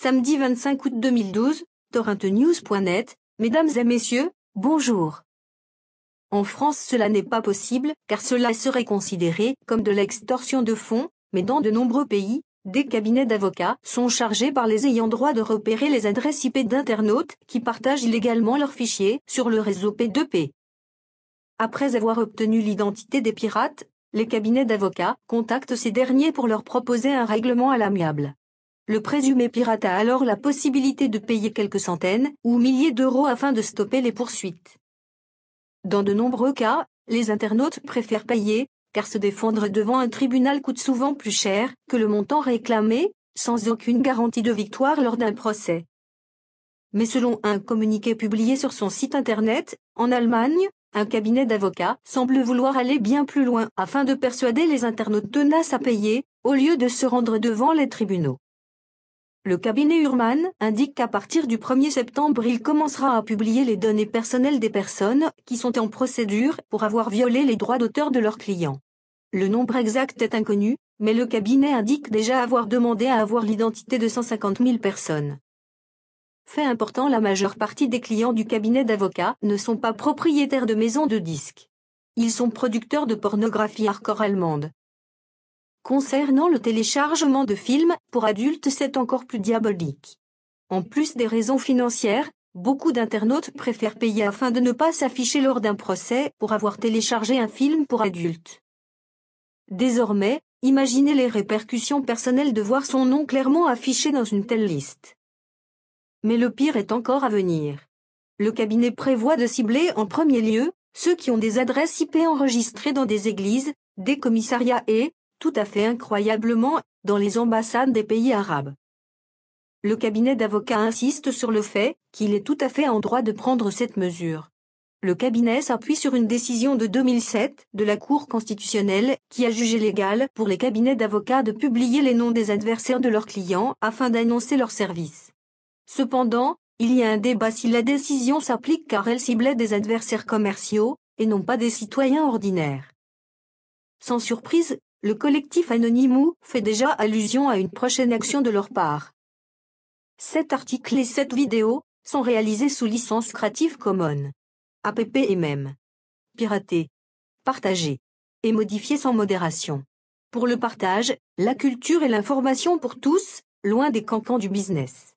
samedi 25 août 2012, torrentnews.net. Mesdames et messieurs, bonjour. En France cela n'est pas possible, car cela serait considéré comme de l'extorsion de fonds, mais dans de nombreux pays, des cabinets d'avocats sont chargés par les ayants droit de repérer les adresses IP d'internautes qui partagent illégalement leurs fichiers sur le réseau P2P. Après avoir obtenu l'identité des pirates, les cabinets d'avocats contactent ces derniers pour leur proposer un règlement à l'amiable. Le présumé pirate a alors la possibilité de payer quelques centaines ou milliers d'euros afin de stopper les poursuites. Dans de nombreux cas, les internautes préfèrent payer, car se défendre devant un tribunal coûte souvent plus cher que le montant réclamé, sans aucune garantie de victoire lors d'un procès. Mais selon un communiqué publié sur son site internet, en Allemagne, un cabinet d'avocats semble vouloir aller bien plus loin afin de persuader les internautes tenaces à payer, au lieu de se rendre devant les tribunaux. Le cabinet Urman indique qu'à partir du 1er septembre il commencera à publier les données personnelles des personnes qui sont en procédure pour avoir violé les droits d'auteur de leurs clients. Le nombre exact est inconnu, mais le cabinet indique déjà avoir demandé à avoir l'identité de 150 000 personnes. Fait important, la majeure partie des clients du cabinet d'avocats ne sont pas propriétaires de maisons de disques. Ils sont producteurs de pornographie hardcore allemande. Concernant le téléchargement de films pour adultes, c'est encore plus diabolique. En plus des raisons financières, beaucoup d'internautes préfèrent payer afin de ne pas s'afficher lors d'un procès pour avoir téléchargé un film pour adultes. Désormais, imaginez les répercussions personnelles de voir son nom clairement affiché dans une telle liste. Mais le pire est encore à venir. Le cabinet prévoit de cibler en premier lieu ceux qui ont des adresses IP enregistrées dans des églises, des commissariats et, tout à fait incroyablement, dans les ambassades des pays arabes. Le cabinet d'avocats insiste sur le fait qu'il est tout à fait en droit de prendre cette mesure. Le cabinet s'appuie sur une décision de 2007 de la Cour constitutionnelle qui a jugé légal pour les cabinets d'avocats de publier les noms des adversaires de leurs clients afin d'annoncer leurs services. Cependant, il y a un débat si la décision s'applique car elle ciblait des adversaires commerciaux et non pas des citoyens ordinaires. Sans surprise, le collectif Anonymous fait déjà allusion à une prochaine action de leur part. Cet article et cette vidéo sont réalisés sous licence Creative Commons. APP et même. Pirater. Partager. Et modifier sans modération. Pour le partage, la culture et l'information pour tous, loin des cancans du business.